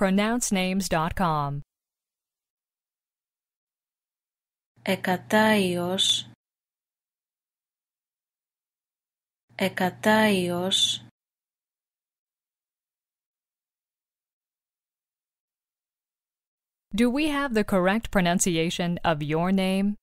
pronouncenames.com. Ekataios Ekataios Do we have the correct pronunciation of your name?